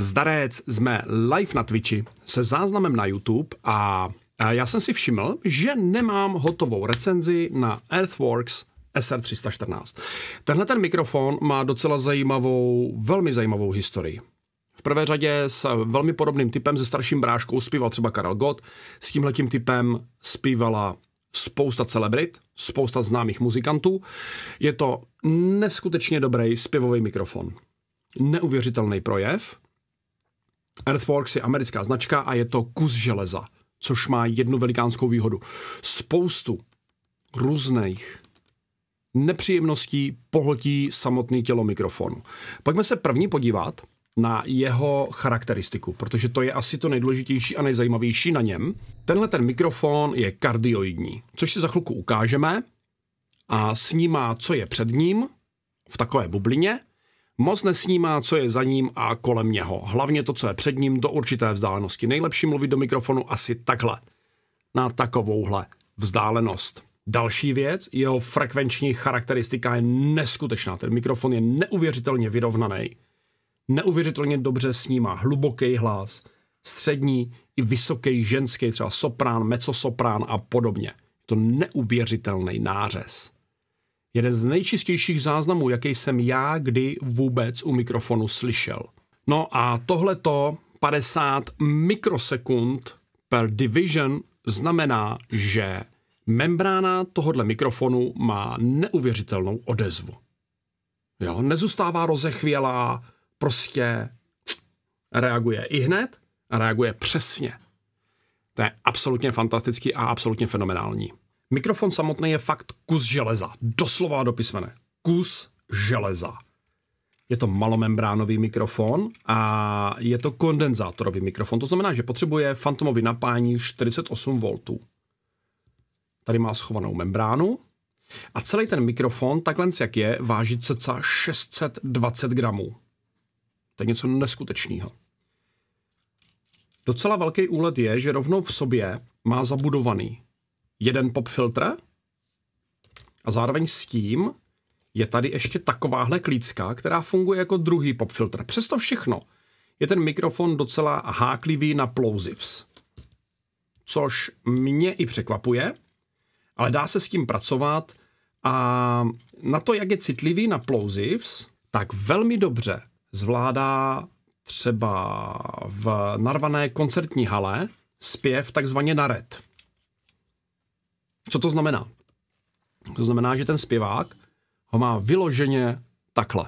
Zdarec, jsme live na Twitchi se záznamem na YouTube a já jsem si všiml, že nemám hotovou recenzi na Earthworks SR314. Tenhle ten mikrofon má docela zajímavou, velmi zajímavou historii. V prvé řadě s velmi podobným typem se starším bráškou zpíval třeba Karel Gott, s tímhletím typem zpívala spousta celebrit, spousta známých muzikantů. Je to neskutečně dobrý zpěvový mikrofon. Neuvěřitelný projev, Earthworks je americká značka a je to kus železa, což má jednu velikánskou výhodu. Spoustu různých nepříjemností pohltí samotný tělo mikrofonu. Pojďme se první podívat na jeho charakteristiku, protože to je asi to nejdůležitější a nejzajímavější na něm. Tenhle ten mikrofon je kardioidní, což si za chvilku ukážeme a snímá, co je před ním v takové bublině Moc nesnímá, co je za ním a kolem něho. Hlavně to, co je před ním, do určité vzdálenosti. Nejlepší mluvit do mikrofonu asi takhle. Na takovouhle vzdálenost. Další věc, jeho frekvenční charakteristika je neskutečná. Ten mikrofon je neuvěřitelně vyrovnaný. Neuvěřitelně dobře snímá hluboký hlas, střední i vysoký ženský, třeba soprán, mezzosoprán a podobně. To neuvěřitelný nářez. Jeden z nejčistějších záznamů, jaký jsem já kdy vůbec u mikrofonu slyšel. No a tohleto 50 mikrosekund per division znamená, že membrána tohohle mikrofonu má neuvěřitelnou odezvu. Jo, nezůstává rozechvělá, prostě reaguje i hned, reaguje přesně. To je absolutně fantastický a absolutně fenomenální. Mikrofon samotný je fakt kus železa. Doslova do písmene. Kus železa. Je to malomembránový mikrofon a je to kondenzátorový mikrofon. To znamená, že potřebuje fantomový napájení 48V. Tady má schovanou membránu a celý ten mikrofon, takhle jak je, váží cca 620 gramů. To je něco neskutečného. Docela velký úlet je, že rovnou v sobě má zabudovaný jeden pop filtr a zároveň s tím je tady ještě takováhle klícka, která funguje jako druhý pop filtr. Přesto všechno je ten mikrofon docela háklivý na plosives, což mě i překvapuje, ale dá se s tím pracovat a na to, jak je citlivý na plosives, tak velmi dobře zvládá třeba v narvané koncertní hale zpěv takzvaně na red. Co to znamená? To znamená, že ten zpěvák ho má vyloženě takhle.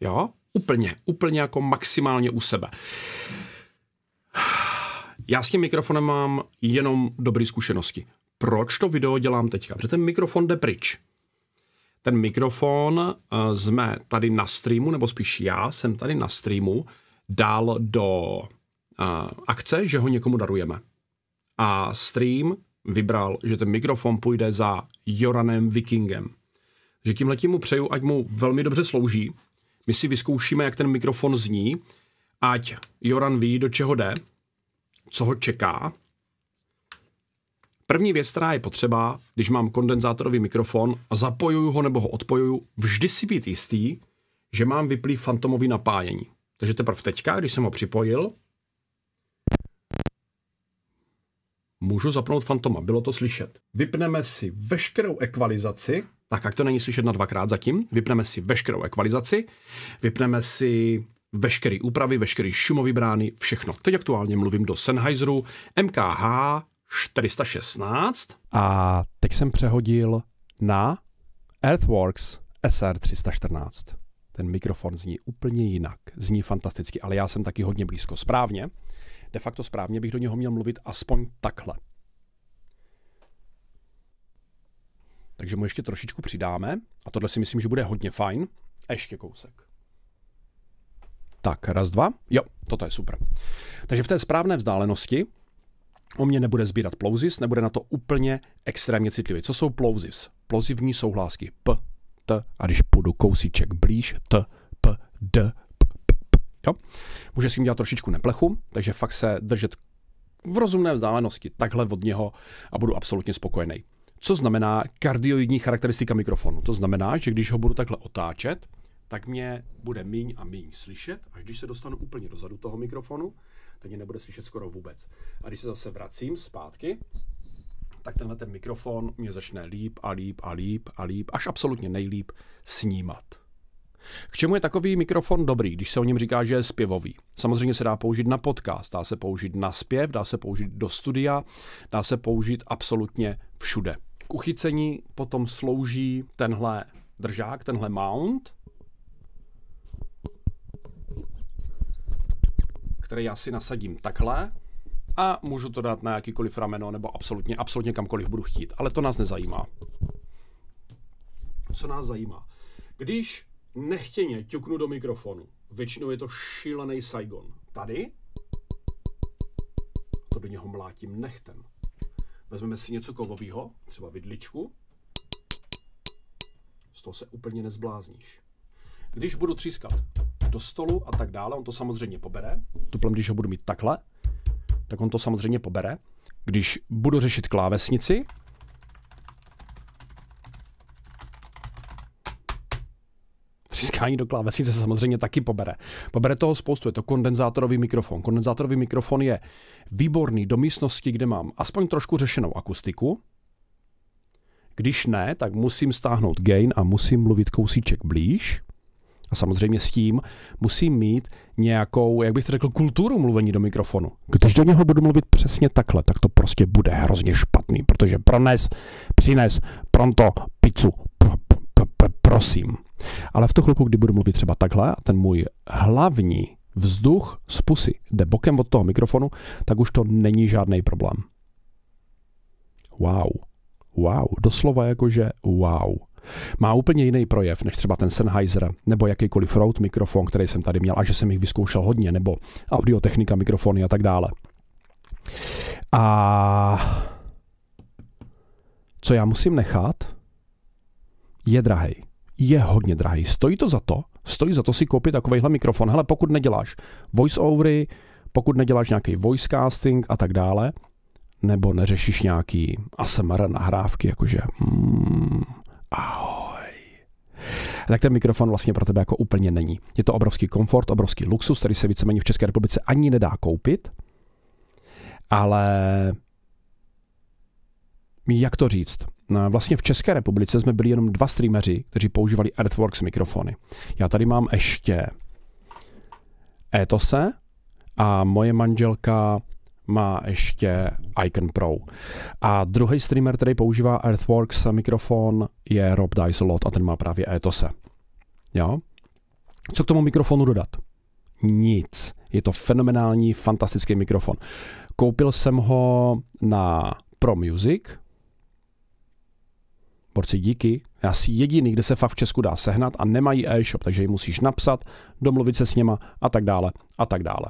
Jo? Úplně, úplně jako maximálně u sebe. Já s tím mikrofonem mám jenom dobré zkušenosti. Proč to video dělám teďka? Protože ten mikrofon jde pryč. Ten mikrofon eh, jsme tady na streamu, nebo spíš já jsem tady na streamu, dal do eh, akce, že ho někomu darujeme. A stream vybral, že ten mikrofon půjde za Joranem Vikingem. Že tím letím mu přeju, ať mu velmi dobře slouží. My si vyzkoušíme, jak ten mikrofon zní, ať Joran ví, do čeho jde, co ho čeká. První věc, která je potřeba, když mám kondenzátorový mikrofon a zapojuju ho nebo ho odpojuju, vždy si být jistý, že mám vyplý fantomový napájení. Takže teprve teďka, když jsem ho připojil, můžu zapnout Fantoma, bylo to slyšet. Vypneme si veškerou ekvalizaci, tak jak to není slyšet na dvakrát zatím, vypneme si veškerou ekvalizaci, vypneme si veškeré úpravy, veškeré šumový brány, všechno. Teď aktuálně mluvím do Sennheiseru MKH 416. A teď jsem přehodil na Earthworks SR314. Ten mikrofon zní úplně jinak, zní fantasticky, ale já jsem taky hodně blízko. Správně, de facto správně bych do něho měl mluvit aspoň takhle. Takže mu ještě trošičku přidáme a tohle si myslím, že bude hodně fajn. A ještě kousek. Tak, raz, dva. Jo, toto je super. Takže v té správné vzdálenosti o mě nebude sbírat plouzis, nebude na to úplně extrémně citlivý. Co jsou plouzis? Plouzivní souhlásky P, T a když půjdu kousíček blíž, T, P, D, Jo? Může s ním dělat trošičku neplechu, takže fakt se držet v rozumné vzdálenosti, takhle od něho a budu absolutně spokojený. Co znamená kardioidní charakteristika mikrofonu? To znamená, že když ho budu takhle otáčet, tak mě bude míň a míň slyšet, až když se dostanu úplně dozadu toho mikrofonu, tak mě nebude slyšet skoro vůbec. A když se zase vracím zpátky, tak tenhle ten mikrofon mě začne líp a líp a líp a líp, až absolutně nejlíp snímat. K čemu je takový mikrofon dobrý, když se o něm říká, že je zpěvový? Samozřejmě se dá použít na podcast, dá se použít na zpěv, dá se použít do studia, dá se použít absolutně všude. K uchycení potom slouží tenhle držák, tenhle mount, který já si nasadím takhle a můžu to dát na jakýkoliv rameno nebo absolutně, absolutně kamkoliv budu chtít. Ale to nás nezajímá. Co nás zajímá? Když nechtěně ťuknu do mikrofonu. Většinou je to šílený Saigon. Tady to do něho mlátím nechtem. Vezmeme si něco kovového, třeba vidličku. Z toho se úplně nezblázníš. Když budu třískat do stolu a tak dále, on to samozřejmě pobere. Tuplem, když ho budu mít takhle, tak on to samozřejmě pobere. Když budu řešit klávesnici, strkání do klávesnice samozřejmě taky pobere. Pobere toho spoustu, je to kondenzátorový mikrofon. Kondenzátorový mikrofon je výborný do místnosti, kde mám aspoň trošku řešenou akustiku. Když ne, tak musím stáhnout gain a musím mluvit kousíček blíž. A samozřejmě s tím musím mít nějakou, jak bych to řekl, kulturu mluvení do mikrofonu. Když do něho budu mluvit přesně takhle, tak to prostě bude hrozně špatný, protože prones, přines, pronto, pizzu, prosím. Ale v tu chvilku, kdy budu mluvit třeba takhle a ten můj hlavní vzduch z pusy jde bokem od toho mikrofonu, tak už to není žádný problém. Wow. Wow. Doslova jakože wow. Má úplně jiný projev než třeba ten Sennheiser nebo jakýkoliv Rode mikrofon, který jsem tady měl a že jsem jich vyzkoušel hodně, nebo audiotechnika, mikrofony a tak dále. A co já musím nechat, je drahý. Je hodně drahý. Stojí to za to? Stojí za to si koupit takovýhle mikrofon. Hele, pokud neděláš voice-overy, pokud neděláš nějaký voice casting a tak dále, nebo neřešíš nějaký ASMR nahrávky, jakože mm, ahoj, tak ten mikrofon vlastně pro tebe jako úplně není. Je to obrovský komfort, obrovský luxus, který se víceméně v České republice ani nedá koupit, ale jak to říct? vlastně v České republice jsme byli jenom dva streameři, kteří používali Earthworks mikrofony. Já tady mám ještě Etose a moje manželka má ještě Icon Pro. A druhý streamer, který používá Earthworks mikrofon, je Rob Dysolot a ten má právě Etose. Jo? Co k tomu mikrofonu dodat? Nic. Je to fenomenální, fantastický mikrofon. Koupil jsem ho na Pro Music, Borci, díky. Já si jediný, kde se fakt v Česku dá sehnat a nemají e-shop, takže ji musíš napsat, domluvit se s něma a tak dále a tak dále.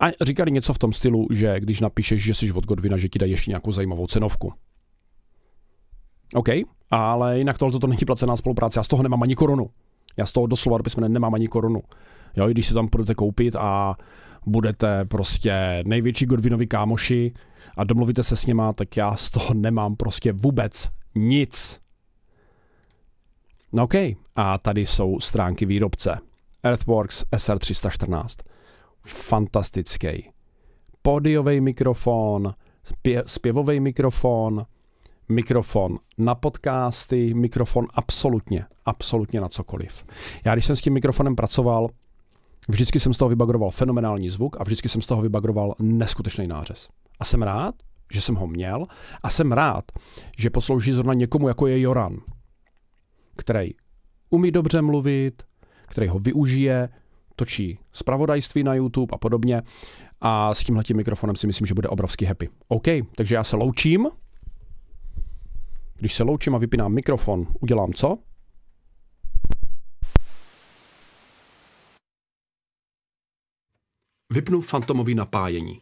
A říkali něco v tom stylu, že když napíšeš, že jsi od Godvina, že ti dají ještě nějakou zajímavou cenovku. OK, ale jinak tohle to není placená spolupráce, já z toho nemám ani korunu. Já z toho doslova do písmene nemám ani korunu. Jo, i když si tam budete koupit a budete prostě největší Godvinovi kámoši a domluvíte se s něma, tak já z toho nemám prostě vůbec nic. No OK, a tady jsou stránky výrobce. Earthworks SR314. Fantastický. Podiový mikrofon, zpěvový mikrofon, mikrofon na podcasty, mikrofon absolutně, absolutně na cokoliv. Já když jsem s tím mikrofonem pracoval, vždycky jsem z toho vybagroval fenomenální zvuk a vždycky jsem z toho vybagroval neskutečný nářez. A jsem rád, že jsem ho měl a jsem rád, že poslouží zrovna někomu, jako je Joran, který umí dobře mluvit, který ho využije, točí zpravodajství na YouTube a podobně. A s tímhletím mikrofonem si myslím, že bude obrovský happy. OK, takže já se loučím. Když se loučím a vypínám mikrofon, udělám co? Vypnu fantomový napájení.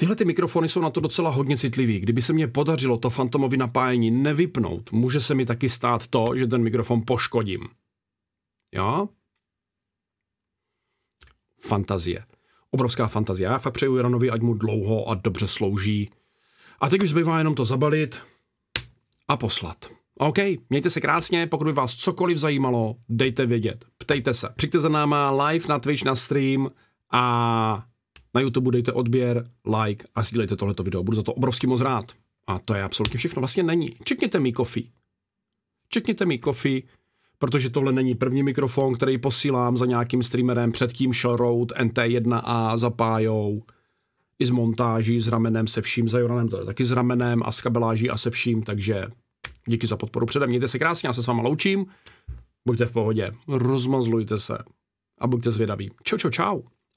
Tyhle ty mikrofony jsou na to docela hodně citlivý. Kdyby se mě podařilo to fantomovi napájení nevypnout, může se mi taky stát to, že ten mikrofon poškodím. Jo? Fantazie. Obrovská fantazie. Já fakt přeju Jaranovi, ať mu dlouho a dobře slouží. A teď už zbývá jenom to zabalit a poslat. OK, mějte se krásně, pokud by vás cokoliv zajímalo, dejte vědět, ptejte se. Přijďte za náma live na Twitch, na stream a na YouTube dejte odběr, like a sdílejte tohleto video. Budu za to obrovský moc rád. A to je absolutně všechno. Vlastně není. Čekněte mi kofi? Čekněte mi kofi? protože tohle není první mikrofon, který posílám za nějakým streamerem, předtím Road NT1A, za Pájou, i s montáží, s ramenem, se vším, za Joranem, to je taky s ramenem a s kabeláží a se vším, takže díky za podporu předem. Mějte se krásně, já se s váma loučím, buďte v pohodě, rozmazlujte se a buďte zvědaví. Čau, čau, čau.